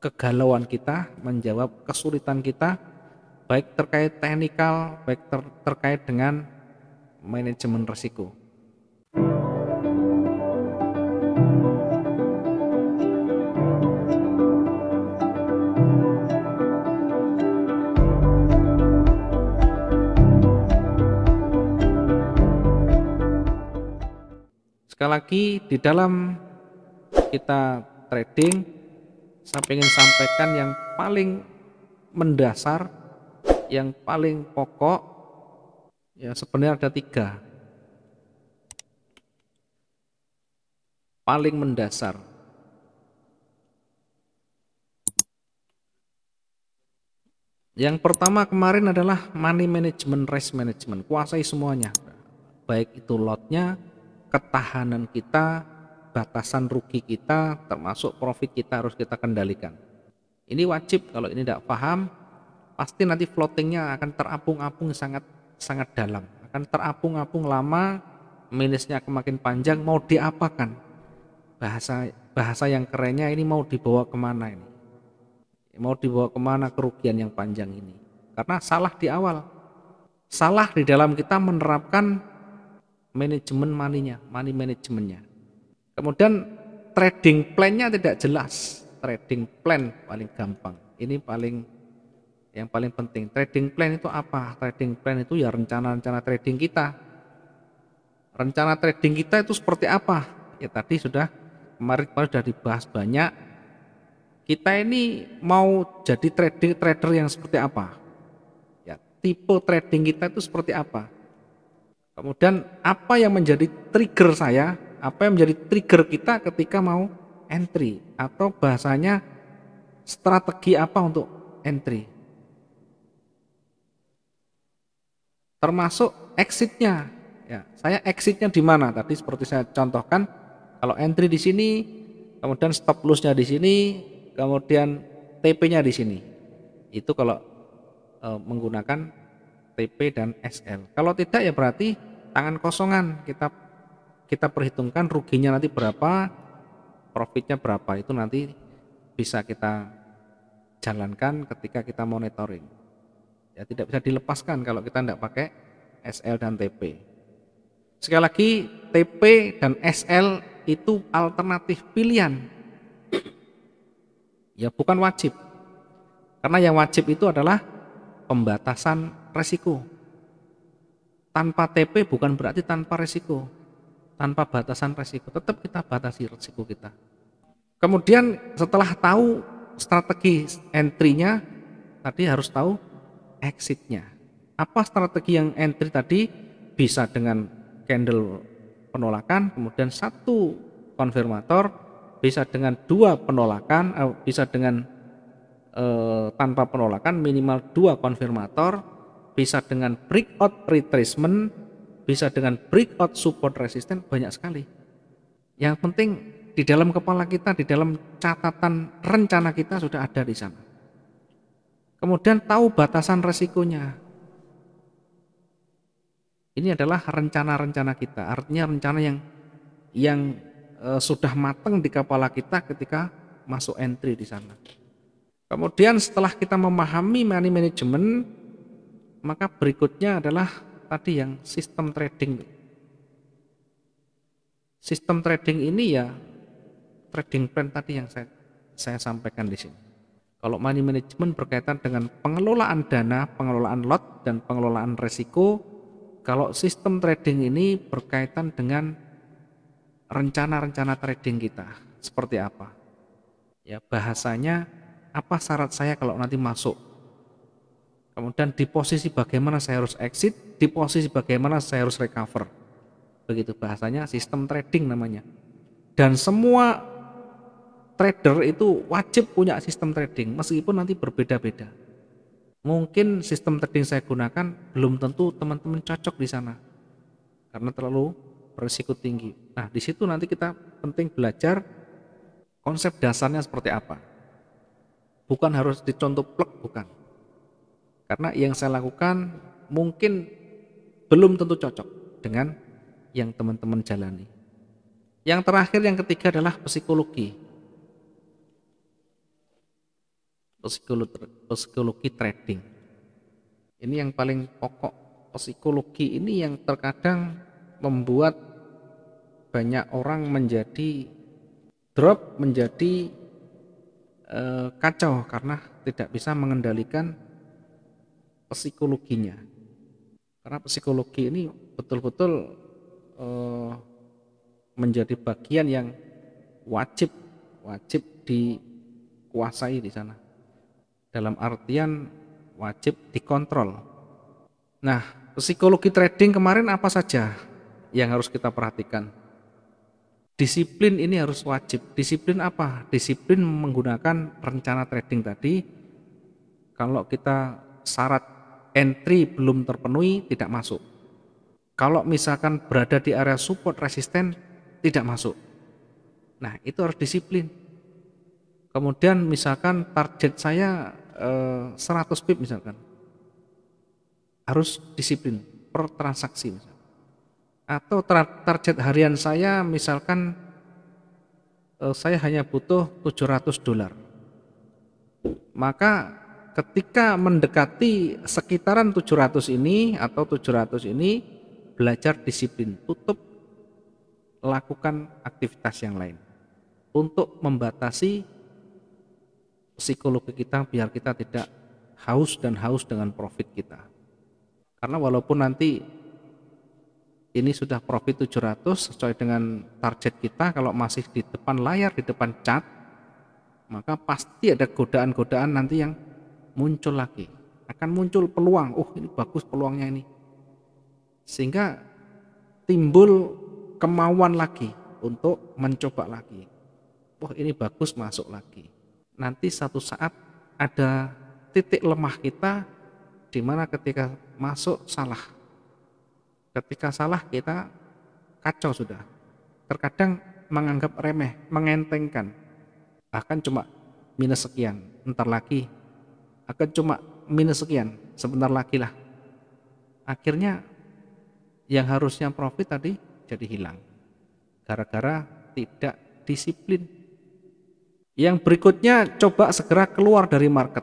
kegalauan kita, menjawab kesulitan kita, baik terkait teknikal, baik ter terkait dengan manajemen resiko. Sekali lagi di dalam kita trading saya ingin sampaikan yang paling mendasar, yang paling pokok, ya sebenarnya ada tiga. Paling mendasar. Yang pertama kemarin adalah money management, risk management, kuasai semuanya. Baik itu lotnya, ketahanan kita, batasan rugi kita termasuk profit kita harus kita kendalikan. Ini wajib kalau ini tidak paham pasti nanti floatingnya akan terapung-apung sangat sangat dalam, akan terapung-apung lama, minusnya akan makin panjang mau diapakan? Bahasa bahasa yang kerennya ini mau dibawa kemana ini? Mau dibawa kemana kerugian yang panjang ini? Karena salah di awal. Salah di dalam kita menerapkan manajemen maninya, money manajemennya Kemudian trading plan-nya tidak jelas. Trading plan paling gampang. Ini paling yang paling penting. Trading plan itu apa? Trading plan itu ya rencana-rencana trading kita. Rencana trading kita itu seperti apa? Ya tadi sudah kemarin kemarin sudah dibahas banyak. Kita ini mau jadi trading trader yang seperti apa? Ya, tipe trading kita itu seperti apa? Kemudian apa yang menjadi trigger saya apa yang menjadi trigger kita ketika mau entry atau bahasanya strategi apa untuk entry. Termasuk exitnya. Ya, saya exitnya di mana? Tadi seperti saya contohkan, kalau entry di sini, kemudian stop lossnya di sini, kemudian TP-nya di sini. Itu kalau e, menggunakan TP dan SL. Kalau tidak ya berarti tangan kosongan kita kita perhitungkan ruginya nanti berapa, profitnya berapa itu nanti bisa kita jalankan ketika kita monitoring. Ya tidak bisa dilepaskan kalau kita tidak pakai SL dan TP. Sekali lagi TP dan SL itu alternatif pilihan. Ya bukan wajib. Karena yang wajib itu adalah pembatasan resiko. Tanpa TP bukan berarti tanpa resiko tanpa batasan resiko. Tetap kita batasi resiko kita. Kemudian setelah tahu strategi entry-nya, tadi harus tahu exit-nya. Apa strategi yang entry tadi bisa dengan candle penolakan, kemudian satu konfirmator, bisa dengan dua penolakan, eh, bisa dengan eh, tanpa penolakan minimal dua konfirmator, bisa dengan breakout retracement bisa dengan breakout support resistance banyak sekali. Yang penting di dalam kepala kita, di dalam catatan rencana kita sudah ada di sana. Kemudian tahu batasan resikonya. Ini adalah rencana-rencana kita, artinya rencana yang yang e, sudah matang di kepala kita ketika masuk entry di sana. Kemudian setelah kita memahami money management, maka berikutnya adalah tadi yang sistem trading. Sistem trading ini ya trading plan tadi yang saya, saya sampaikan di sini. Kalau money management berkaitan dengan pengelolaan dana, pengelolaan lot, dan pengelolaan resiko. Kalau sistem trading ini berkaitan dengan rencana-rencana trading kita. Seperti apa? Ya bahasanya apa syarat saya kalau nanti masuk Kemudian di posisi bagaimana saya harus exit, di posisi bagaimana saya harus recover. Begitu bahasanya sistem trading namanya. Dan semua trader itu wajib punya sistem trading meskipun nanti berbeda-beda. Mungkin sistem trading saya gunakan belum tentu teman-teman cocok di sana karena terlalu berisiko tinggi. Nah, di situ nanti kita penting belajar konsep dasarnya seperti apa. Bukan harus dicontoh plek, bukan karena yang saya lakukan mungkin belum tentu cocok dengan yang teman-teman jalani. Yang terakhir, yang ketiga adalah psikologi. Psikologi, psikologi trading. Ini yang paling pokok. Psikologi ini yang terkadang membuat banyak orang menjadi drop, menjadi eh, kacau karena tidak bisa mengendalikan psikologinya. Karena psikologi ini betul-betul uh, menjadi bagian yang wajib wajib dikuasai di sana. Dalam artian wajib dikontrol. Nah, psikologi trading kemarin apa saja yang harus kita perhatikan? Disiplin ini harus wajib. Disiplin apa? Disiplin menggunakan rencana trading tadi. Kalau kita syarat entry belum terpenuhi tidak masuk. Kalau misalkan berada di area support resisten tidak masuk. Nah, itu harus disiplin. Kemudian misalkan target saya eh, 100 pip misalkan. Harus disiplin per transaksi misalkan. Atau target harian saya misalkan eh, saya hanya butuh 700 dolar. Maka ketika mendekati sekitaran 700 ini atau 700 ini belajar disiplin tutup lakukan aktivitas yang lain untuk membatasi psikologi kita biar kita tidak haus dan haus dengan profit kita karena walaupun nanti ini sudah profit 700 sesuai dengan target kita kalau masih di depan layar di depan cat maka pasti ada godaan-godaan nanti yang muncul lagi akan muncul peluang oh ini bagus peluangnya ini sehingga timbul kemauan lagi untuk mencoba lagi oh ini bagus masuk lagi nanti satu saat ada titik lemah kita di mana ketika masuk salah ketika salah kita kacau sudah terkadang menganggap remeh, mengentengkan, bahkan cuma minus sekian, ntar lagi akan cuma minus sekian sebentar lagi lah akhirnya yang harusnya profit tadi jadi hilang gara-gara tidak disiplin yang berikutnya coba segera keluar dari market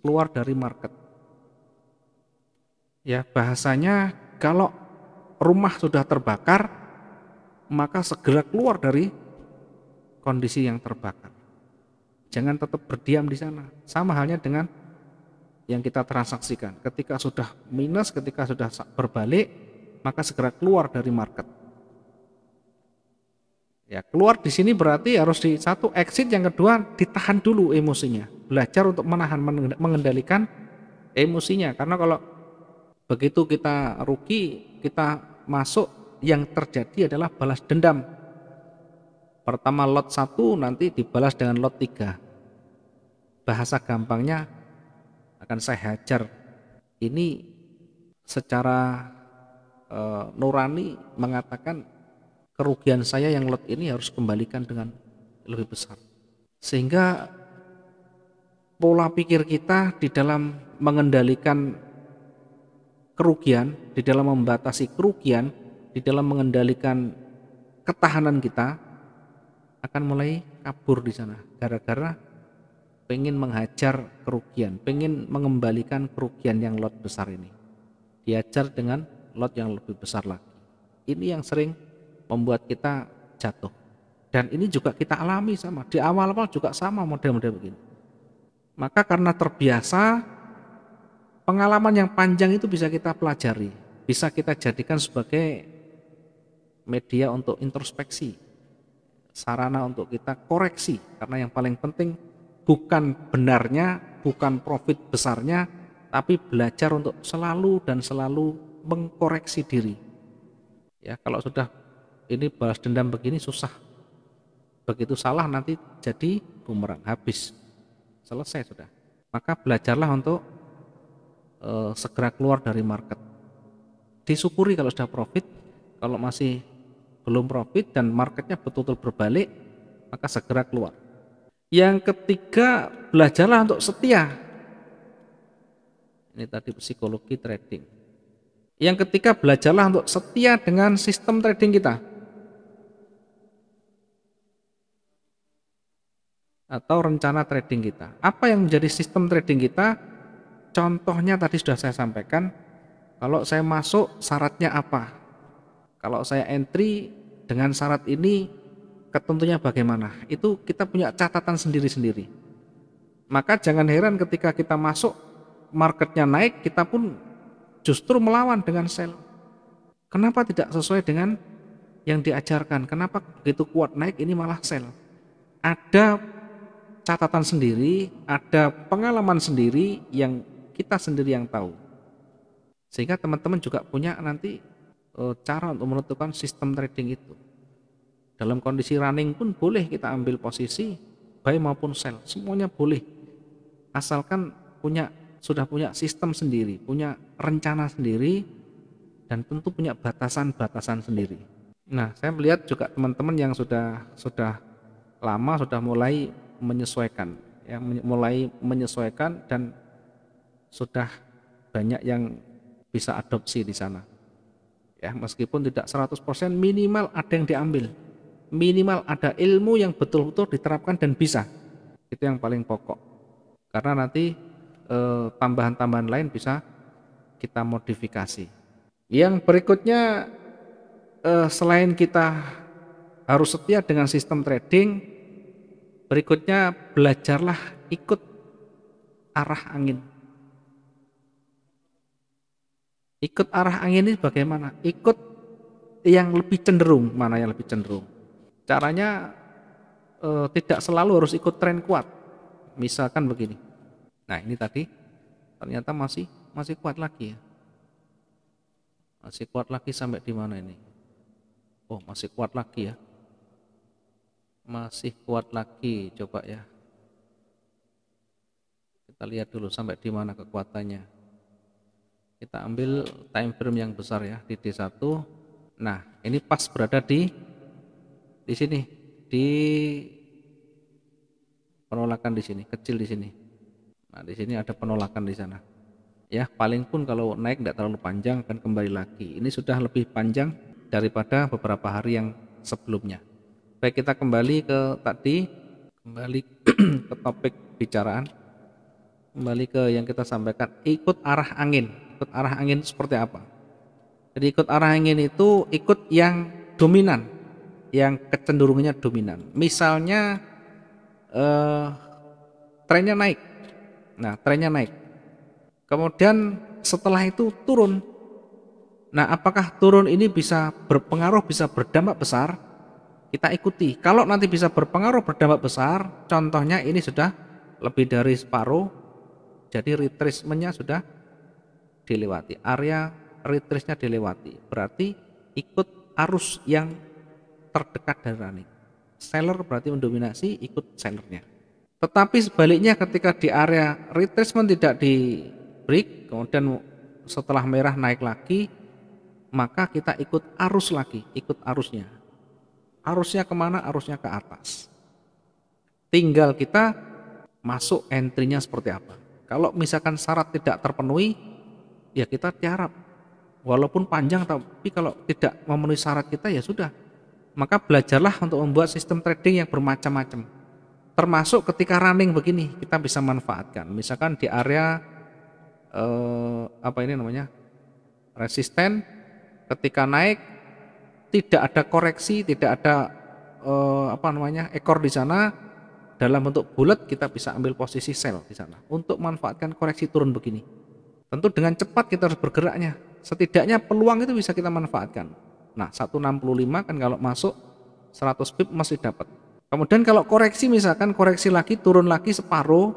keluar dari market ya bahasanya kalau rumah sudah terbakar maka segera keluar dari kondisi yang terbakar Jangan tetap berdiam di sana. Sama halnya dengan yang kita transaksikan. Ketika sudah minus, ketika sudah berbalik, maka segera keluar dari market. Ya, keluar di sini berarti harus di satu exit, yang kedua ditahan dulu emosinya. Belajar untuk menahan mengendalikan emosinya karena kalau begitu kita rugi, kita masuk yang terjadi adalah balas dendam Pertama lot 1 nanti dibalas dengan lot 3. Bahasa gampangnya akan saya hajar. Ini secara e, nurani mengatakan kerugian saya yang lot ini harus kembalikan dengan lebih besar. Sehingga pola pikir kita di dalam mengendalikan kerugian, di dalam membatasi kerugian, di dalam mengendalikan ketahanan kita akan mulai kabur di sana gara-gara pengen menghajar kerugian, pengen mengembalikan kerugian yang lot besar ini. diajar dengan lot yang lebih besar lagi. Ini yang sering membuat kita jatuh. Dan ini juga kita alami sama. Di awal-awal juga sama model-model begini. Maka karena terbiasa, pengalaman yang panjang itu bisa kita pelajari. Bisa kita jadikan sebagai media untuk introspeksi sarana untuk kita koreksi karena yang paling penting bukan benarnya, bukan profit besarnya, tapi belajar untuk selalu dan selalu mengkoreksi diri. Ya, kalau sudah ini balas dendam begini susah. Begitu salah nanti jadi bumerang habis. Selesai sudah. Maka belajarlah untuk e, segera keluar dari market. Disyukuri kalau sudah profit, kalau masih belum profit dan marketnya betul-betul berbalik, maka segera keluar. Yang ketiga, belajarlah untuk setia. Ini tadi psikologi trading. Yang ketiga, belajarlah untuk setia dengan sistem trading kita. Atau rencana trading kita. Apa yang menjadi sistem trading kita? Contohnya tadi sudah saya sampaikan. Kalau saya masuk, syaratnya apa? kalau saya entry dengan syarat ini ketentunya bagaimana itu kita punya catatan sendiri-sendiri maka jangan heran ketika kita masuk marketnya naik kita pun justru melawan dengan sell kenapa tidak sesuai dengan yang diajarkan kenapa begitu kuat naik ini malah sell ada catatan sendiri ada pengalaman sendiri yang kita sendiri yang tahu sehingga teman-teman juga punya nanti Eh, cara untuk menentukan sistem trading itu. Dalam kondisi running pun boleh kita ambil posisi buy maupun sell, semuanya boleh. Asalkan punya sudah punya sistem sendiri, punya rencana sendiri dan tentu punya batasan-batasan sendiri. Nah, saya melihat juga teman-teman yang sudah sudah lama sudah mulai menyesuaikan yang mulai menyesuaikan dan sudah banyak yang bisa adopsi di sana. Ya, meskipun tidak 100% minimal ada yang diambil. Minimal ada ilmu yang betul-betul diterapkan dan bisa. Itu yang paling pokok. Karena nanti tambahan eh, tambahan-tambahan lain bisa kita modifikasi. Yang berikutnya eh, selain kita harus setia dengan sistem trading, berikutnya belajarlah ikut arah angin Ikut arah angin ini bagaimana? Ikut yang lebih cenderung, mana yang lebih cenderung. Caranya eh, tidak selalu harus ikut tren kuat. Misalkan begini. Nah, ini tadi ternyata masih masih kuat lagi ya. Masih kuat lagi sampai di mana ini? Oh, masih kuat lagi ya. Masih kuat lagi, coba ya. Kita lihat dulu sampai di mana kekuatannya. Kita ambil time frame yang besar ya di D1. Nah, ini pas berada di di sini di penolakan di sini, kecil di sini. Nah, di sini ada penolakan di sana. Ya, paling pun kalau naik tidak terlalu panjang akan kembali lagi. Ini sudah lebih panjang daripada beberapa hari yang sebelumnya. Baik, kita kembali ke tadi, kembali ke topik bicaraan, kembali ke yang kita sampaikan, ikut arah angin ikut arah angin seperti apa jadi ikut arah angin itu ikut yang dominan yang kecenderungannya dominan misalnya eh, trennya naik nah trennya naik kemudian setelah itu turun nah apakah turun ini bisa berpengaruh bisa berdampak besar kita ikuti kalau nanti bisa berpengaruh berdampak besar contohnya ini sudah lebih dari separuh jadi retracementnya sudah dilewati, area retrace-nya dilewati. Berarti ikut arus yang terdekat dari running. Seller berarti mendominasi ikut sellernya. Tetapi sebaliknya ketika di area retracement tidak di break, kemudian setelah merah naik lagi, maka kita ikut arus lagi, ikut arusnya. Arusnya kemana? Arusnya ke atas. Tinggal kita masuk entry-nya seperti apa. Kalau misalkan syarat tidak terpenuhi, ya kita tiarap. Walaupun panjang tapi kalau tidak memenuhi syarat kita ya sudah. Maka belajarlah untuk membuat sistem trading yang bermacam-macam. Termasuk ketika running begini kita bisa manfaatkan. Misalkan di area eh, apa ini namanya? resisten ketika naik tidak ada koreksi, tidak ada eh, apa namanya? ekor di sana dalam bentuk bulat kita bisa ambil posisi sell di sana untuk manfaatkan koreksi turun begini Tentu dengan cepat kita harus bergeraknya. Setidaknya peluang itu bisa kita manfaatkan. Nah, 165 kan kalau masuk 100 pip masih dapat. Kemudian kalau koreksi misalkan koreksi lagi turun lagi separuh,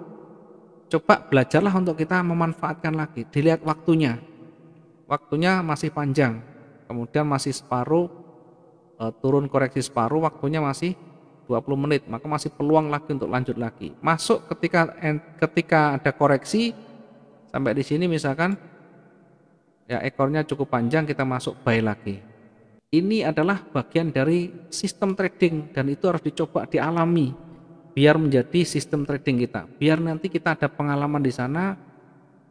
coba belajarlah untuk kita memanfaatkan lagi. Dilihat waktunya. Waktunya masih panjang. Kemudian masih separuh e, turun koreksi separuh, waktunya masih 20 menit, maka masih peluang lagi untuk lanjut lagi. Masuk ketika ketika ada koreksi Sampai di sini misalkan ya ekornya cukup panjang kita masuk buy lagi. Ini adalah bagian dari sistem trading dan itu harus dicoba dialami biar menjadi sistem trading kita. Biar nanti kita ada pengalaman di sana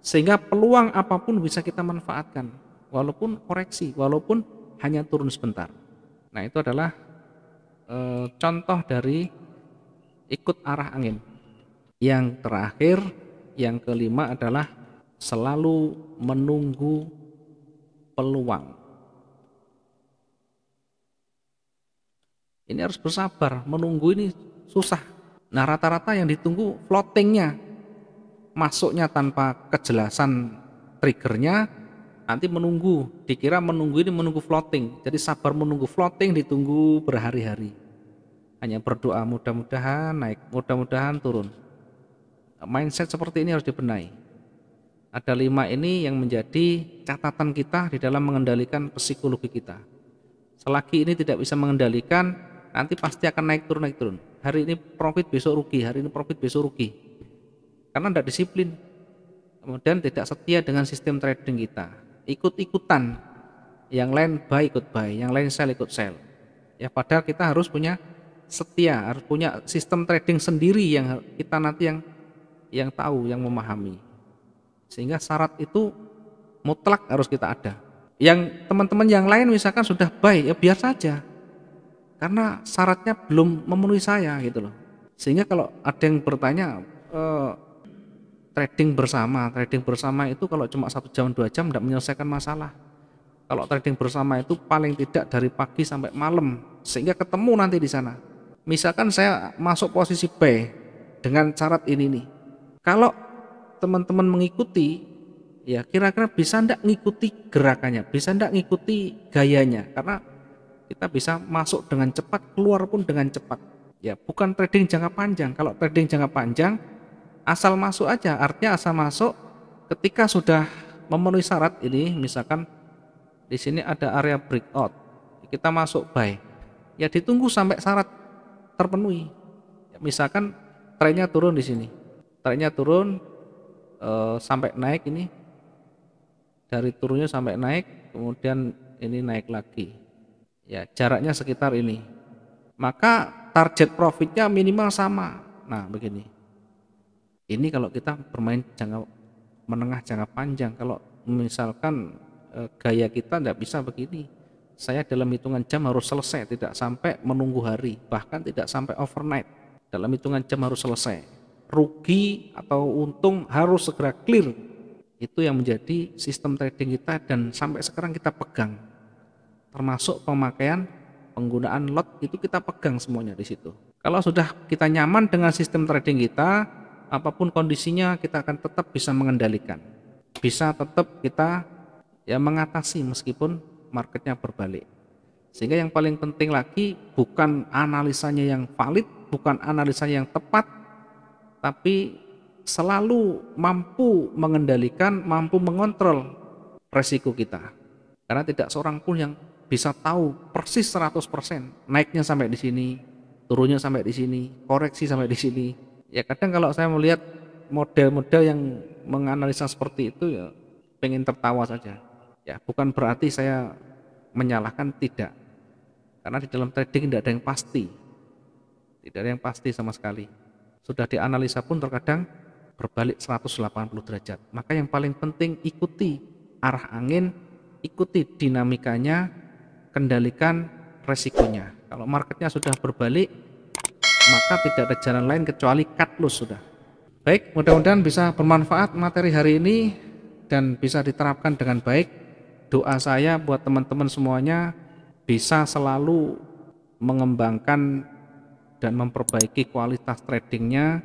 sehingga peluang apapun bisa kita manfaatkan walaupun koreksi, walaupun hanya turun sebentar. Nah, itu adalah e, contoh dari ikut arah angin. Yang terakhir, yang kelima adalah selalu menunggu peluang. Ini harus bersabar, menunggu ini susah. Nah rata-rata yang ditunggu floatingnya, masuknya tanpa kejelasan triggernya, nanti menunggu, dikira menunggu ini menunggu floating. Jadi sabar menunggu floating ditunggu berhari-hari. Hanya berdoa mudah-mudahan naik, mudah-mudahan turun. Mindset seperti ini harus dibenahi. Ada lima ini yang menjadi catatan kita di dalam mengendalikan psikologi kita. Selagi ini tidak bisa mengendalikan, nanti pasti akan naik turun naik turun. Hari ini profit besok rugi, hari ini profit besok rugi. Karena tidak disiplin. Kemudian tidak setia dengan sistem trading kita. Ikut-ikutan. Yang lain buy ikut buy, yang lain sell ikut sell. Ya padahal kita harus punya setia, harus punya sistem trading sendiri yang kita nanti yang yang tahu, yang memahami. Sehingga syarat itu mutlak harus kita ada. Yang teman-teman yang lain misalkan sudah baik, ya biar saja. Karena syaratnya belum memenuhi saya gitu loh. Sehingga kalau ada yang bertanya, eh, trading bersama, trading bersama itu kalau cuma satu jam dua jam tidak menyelesaikan masalah. Kalau trading bersama itu paling tidak dari pagi sampai malam, sehingga ketemu nanti di sana. Misalkan saya masuk posisi B dengan syarat ini nih. Kalau teman-teman mengikuti, ya kira-kira bisa ndak ngikuti gerakannya, bisa ndak ngikuti gayanya, karena kita bisa masuk dengan cepat, keluar pun dengan cepat. Ya, bukan trading jangka panjang. Kalau trading jangka panjang, asal masuk aja, artinya asal masuk ketika sudah memenuhi syarat ini, misalkan di sini ada area breakout, kita masuk buy. Ya ditunggu sampai syarat terpenuhi. Ya, misalkan trennya turun di sini. Trennya turun, Eh, sampai naik ini dari turunnya sampai naik kemudian ini naik lagi ya jaraknya sekitar ini maka target profitnya minimal sama nah begini ini kalau kita bermain jangka menengah jangka panjang kalau misalkan e, gaya kita tidak bisa begini saya dalam hitungan jam harus selesai tidak sampai menunggu hari bahkan tidak sampai overnight dalam hitungan jam harus selesai rugi atau untung harus segera clear. Itu yang menjadi sistem trading kita dan sampai sekarang kita pegang. Termasuk pemakaian penggunaan lot itu kita pegang semuanya di situ. Kalau sudah kita nyaman dengan sistem trading kita, apapun kondisinya kita akan tetap bisa mengendalikan. Bisa tetap kita ya mengatasi meskipun marketnya berbalik. Sehingga yang paling penting lagi bukan analisanya yang valid, bukan analisanya yang tepat, tapi selalu mampu mengendalikan, mampu mengontrol resiko kita. Karena tidak seorang pun yang bisa tahu persis 100% naiknya sampai di sini, turunnya sampai di sini, koreksi sampai di sini. Ya kadang kalau saya melihat model-model yang menganalisa seperti itu ya pengen tertawa saja. Ya bukan berarti saya menyalahkan tidak. Karena di dalam trading tidak ada yang pasti. Tidak ada yang pasti sama sekali sudah dianalisa pun terkadang berbalik 180 derajat. Maka yang paling penting ikuti arah angin, ikuti dinamikanya, kendalikan resikonya. Kalau marketnya sudah berbalik, maka tidak ada jalan lain kecuali cut loss sudah. Baik, mudah-mudahan bisa bermanfaat materi hari ini dan bisa diterapkan dengan baik. Doa saya buat teman-teman semuanya bisa selalu mengembangkan dan memperbaiki kualitas tradingnya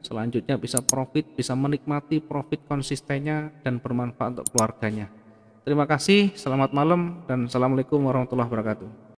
selanjutnya bisa profit bisa menikmati profit konsistennya dan bermanfaat untuk keluarganya terima kasih selamat malam dan assalamualaikum warahmatullahi wabarakatuh